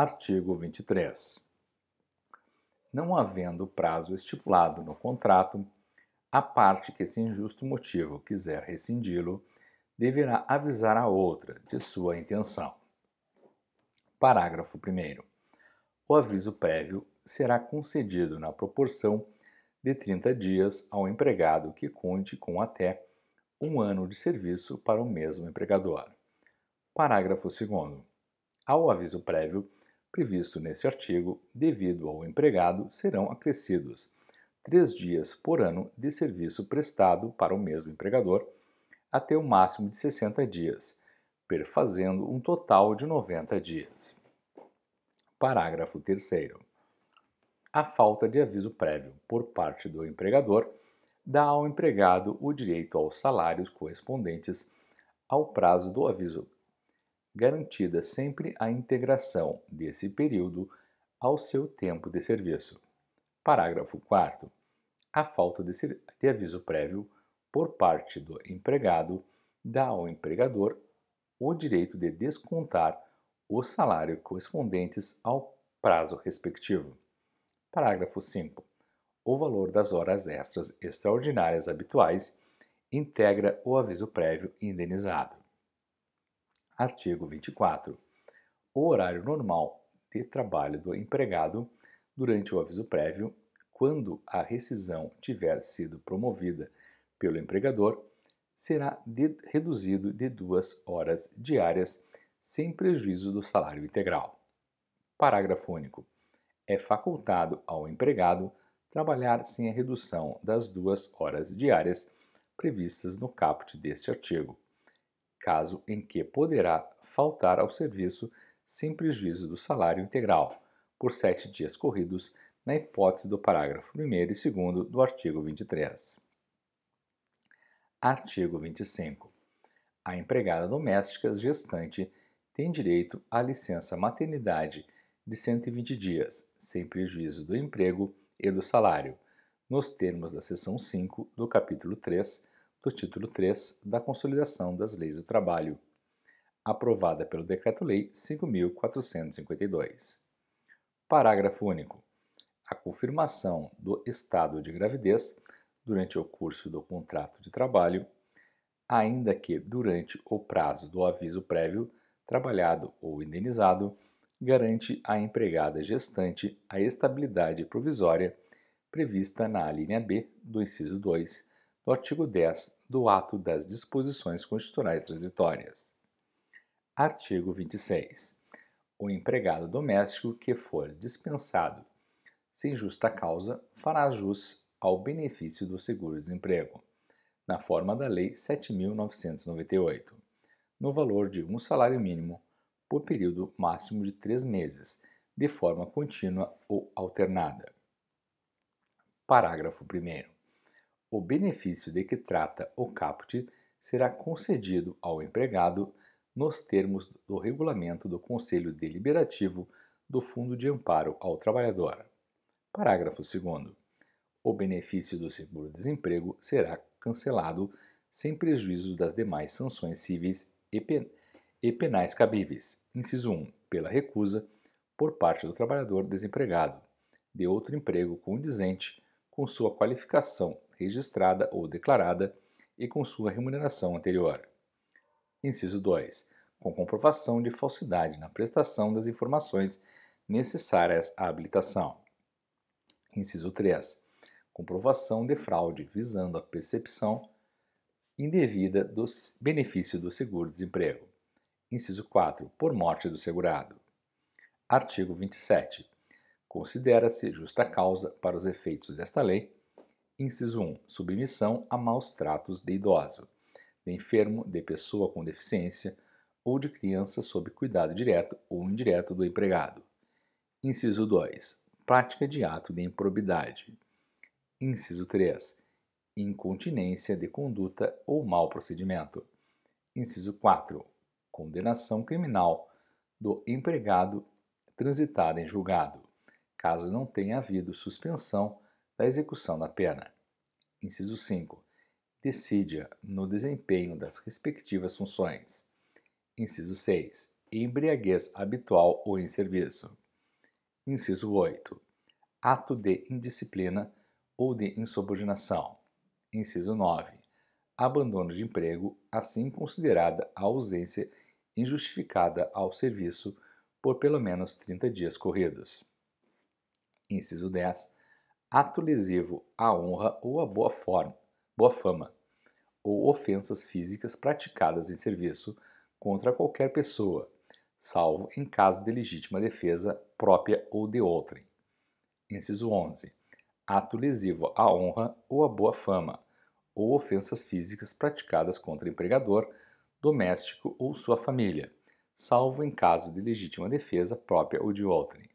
Artigo 23. Não havendo prazo estipulado no contrato, a parte que sem justo motivo quiser rescindi-lo deverá avisar a outra de sua intenção. Parágrafo 1. O aviso prévio será concedido na proporção de 30 dias ao empregado que conte com até um ano de serviço para o mesmo empregador. Parágrafo 2. Ao aviso prévio, previsto neste artigo, devido ao empregado, serão acrescidos três dias por ano de serviço prestado para o mesmo empregador, até o máximo de 60 dias, perfazendo um total de 90 dias. Parágrafo 3. A falta de aviso prévio por parte do empregador dá ao empregado o direito aos salários correspondentes ao prazo do aviso garantida sempre a integração desse período ao seu tempo de serviço. Parágrafo 4. A falta de, de aviso prévio por parte do empregado dá ao empregador o direito de descontar o salário correspondentes ao prazo respectivo. Parágrafo 5. O valor das horas extras extraordinárias habituais integra o aviso prévio indenizado. Artigo 24. O horário normal de trabalho do empregado durante o aviso prévio, quando a rescisão tiver sido promovida pelo empregador, será de, reduzido de duas horas diárias, sem prejuízo do salário integral. Parágrafo único. É facultado ao empregado trabalhar sem a redução das duas horas diárias previstas no caput deste artigo caso em que poderá faltar ao serviço sem prejuízo do salário integral, por sete dias corridos, na hipótese do parágrafo 1 e 2 do artigo 23. Artigo 25. A empregada doméstica gestante tem direito à licença maternidade de 120 dias, sem prejuízo do emprego e do salário, nos termos da seção 5 do capítulo 3 do título 3 da Consolidação das Leis do Trabalho, aprovada pelo Decreto-Lei 5452. Parágrafo único. A confirmação do estado de gravidez durante o curso do contrato de trabalho, ainda que durante o prazo do aviso prévio trabalhado ou indenizado, garante à empregada gestante a estabilidade provisória prevista na linha B do inciso 2 do artigo 10 do Ato das Disposições Constitucionais Transitórias. Artigo 26. O empregado doméstico que for dispensado sem justa causa fará jus ao benefício do seguro-desemprego, na forma da Lei 7.998, no valor de um salário mínimo por período máximo de três meses, de forma contínua ou alternada. Parágrafo 1 o benefício de que trata o caput será concedido ao empregado nos termos do regulamento do Conselho Deliberativo do Fundo de Amparo ao Trabalhador. Parágrafo 2. O benefício do seguro-desemprego será cancelado sem prejuízo das demais sanções civis e, pen e penais cabíveis. Inciso 1. Pela recusa, por parte do trabalhador desempregado, de outro emprego condizente com sua qualificação registrada ou declarada e com sua remuneração anterior. Inciso 2. Com comprovação de falsidade na prestação das informações necessárias à habilitação. Inciso 3. Comprovação de fraude visando a percepção indevida do benefício do seguro-desemprego. Inciso 4. Por morte do segurado. Artigo 27. Considera-se justa causa para os efeitos desta lei, inciso 1, submissão a maus tratos de idoso, de enfermo, de pessoa com deficiência ou de criança sob cuidado direto ou indireto do empregado. Inciso 2, prática de ato de improbidade. Inciso 3, incontinência de conduta ou mau procedimento. Inciso 4, condenação criminal do empregado transitada em julgado caso não tenha havido suspensão da execução da pena. Inciso 5. Decídia no desempenho das respectivas funções. Inciso 6. Embriaguez habitual ou em serviço. Inciso 8. Ato de indisciplina ou de insubordinação. Inciso 9. Abandono de emprego, assim considerada a ausência injustificada ao serviço por pelo menos 30 dias corridos. Inciso 10. Ato lesivo à honra ou à boa forma, boa fama, ou ofensas físicas praticadas em serviço contra qualquer pessoa, salvo em caso de legítima defesa própria ou de outrem. Inciso 11. Ato lesivo à honra ou à boa fama, ou ofensas físicas praticadas contra empregador, doméstico ou sua família, salvo em caso de legítima defesa própria ou de outrem.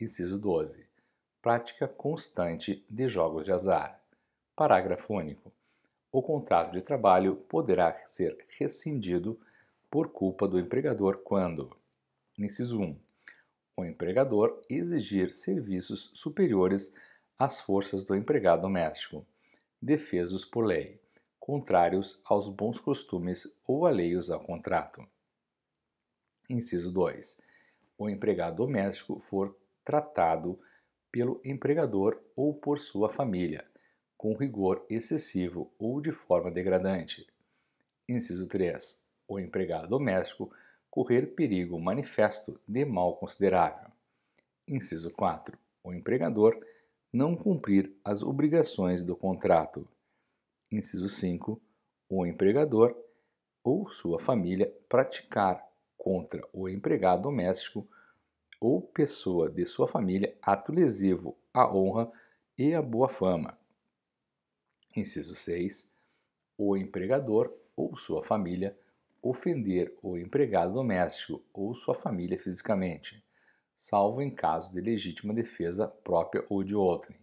Inciso 12. Prática constante de jogos de azar. Parágrafo único. O contrato de trabalho poderá ser rescindido por culpa do empregador quando: Inciso 1. O empregador exigir serviços superiores às forças do empregado doméstico, defesos por lei, contrários aos bons costumes ou alheios ao contrato. Inciso 2. O empregado doméstico for tratado pelo empregador ou por sua família, com rigor excessivo ou de forma degradante. Inciso 3. O empregado doméstico correr perigo manifesto de mal considerável. Inciso 4. O empregador não cumprir as obrigações do contrato. Inciso 5. O empregador ou sua família praticar contra o empregado doméstico ou pessoa de sua família ato lesivo à honra e à boa fama. Inciso 6. O empregador ou sua família ofender o empregado doméstico ou sua família fisicamente, salvo em caso de legítima defesa própria ou de outrem.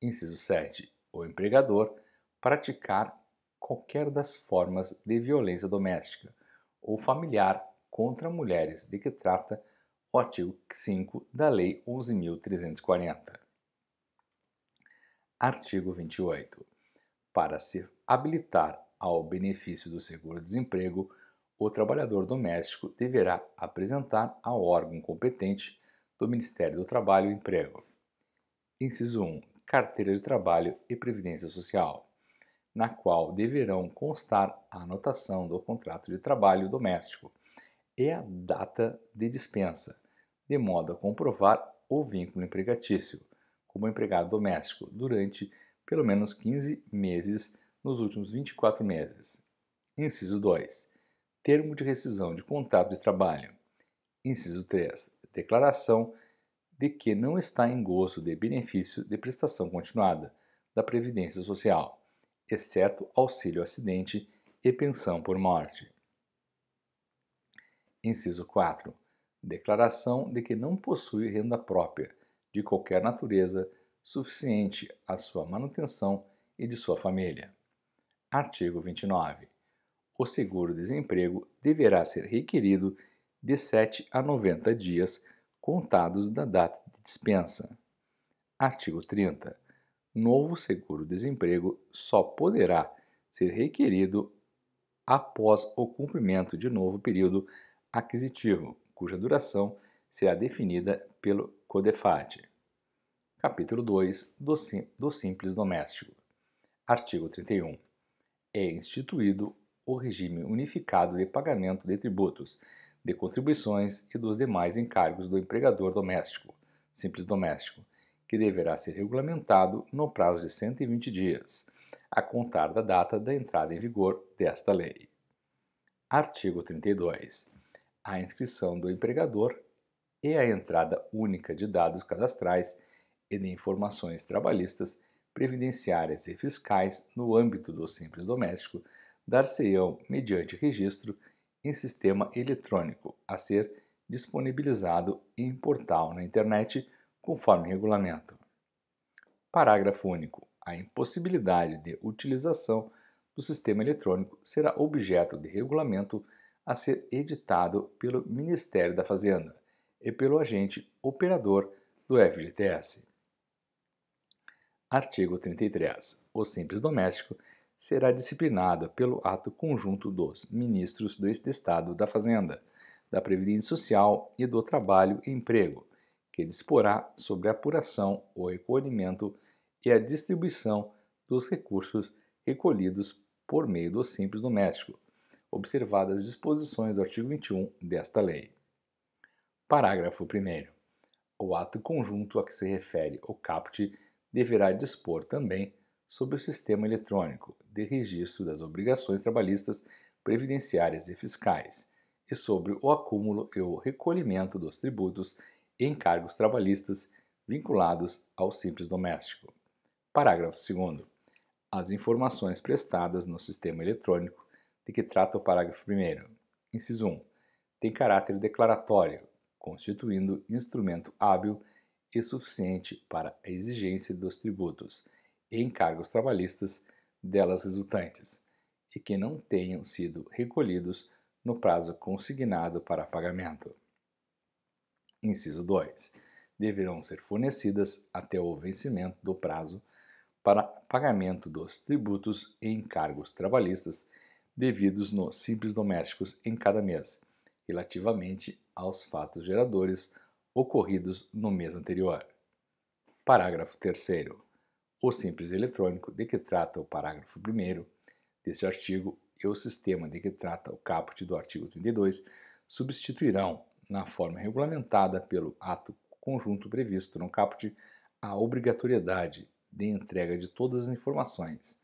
Inciso 7. O empregador praticar qualquer das formas de violência doméstica ou familiar contra mulheres de que trata o artigo 5 da Lei 11.340. Artigo 28. Para se habilitar ao benefício do seguro-desemprego, o trabalhador doméstico deverá apresentar ao órgão competente do Ministério do Trabalho e Emprego. Inciso 1. Carteira de Trabalho e Previdência Social, na qual deverão constar a anotação do contrato de trabalho doméstico e a data de dispensa, de modo a comprovar o vínculo empregatício como empregado doméstico durante pelo menos 15 meses nos últimos 24 meses. Inciso 2. Termo de rescisão de contrato de trabalho. Inciso 3. Declaração de que não está em gozo de benefício de prestação continuada da Previdência Social, exceto auxílio acidente e pensão por morte. Inciso 4 declaração de que não possui renda própria, de qualquer natureza, suficiente à sua manutenção e de sua família. Artigo 29. O seguro-desemprego deverá ser requerido de 7 a 90 dias contados da data de dispensa. Artigo 30. Novo seguro-desemprego só poderá ser requerido após o cumprimento de novo período aquisitivo, cuja duração será definida pelo CODEFAT. Capítulo 2 do, Sim, do Simples Doméstico. Artigo 31. É instituído o regime unificado de pagamento de tributos, de contribuições e dos demais encargos do empregador doméstico, simples doméstico, que deverá ser regulamentado no prazo de 120 dias, a contar da data da entrada em vigor desta lei. Artigo 32 a inscrição do empregador e a entrada única de dados cadastrais e de informações trabalhistas, previdenciárias e fiscais no âmbito do Simples Doméstico dar-se-ão mediante registro em sistema eletrônico a ser disponibilizado em portal na internet conforme regulamento. Parágrafo único. A impossibilidade de utilização do sistema eletrônico será objeto de regulamento a ser editado pelo Ministério da Fazenda e pelo agente operador do FGTS. Artigo 33. O simples doméstico será disciplinado pelo ato conjunto dos ministros do Estado da Fazenda, da Previdência Social e do Trabalho e Emprego, que disporá sobre a apuração, o recolhimento e a distribuição dos recursos recolhidos por meio do simples doméstico, observadas as disposições do artigo 21 desta lei. Parágrafo 1. O ato conjunto a que se refere o CAPT deverá dispor também sobre o sistema eletrônico de registro das obrigações trabalhistas, previdenciárias e fiscais e sobre o acúmulo e o recolhimento dos tributos e encargos trabalhistas vinculados ao simples doméstico. Parágrafo 2. As informações prestadas no sistema eletrônico de que trata o parágrafo 1. Inciso 1. Tem caráter declaratório, constituindo instrumento hábil e suficiente para a exigência dos tributos e encargos trabalhistas delas resultantes, e que não tenham sido recolhidos no prazo consignado para pagamento. Inciso 2. Deverão ser fornecidas até o vencimento do prazo para pagamento dos tributos e encargos trabalhistas devidos no simples domésticos em cada mês, relativamente aos fatos geradores ocorridos no mês anterior. Parágrafo 3 O simples eletrônico de que trata o parágrafo 1 deste artigo e o sistema de que trata o caput do artigo 32 substituirão, na forma regulamentada pelo ato conjunto previsto no caput, a obrigatoriedade de entrega de todas as informações,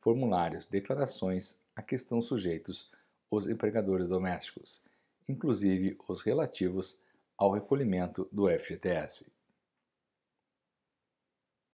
formulários, declarações, a que estão sujeitos os empregadores domésticos, inclusive os relativos ao recolhimento do FGTS.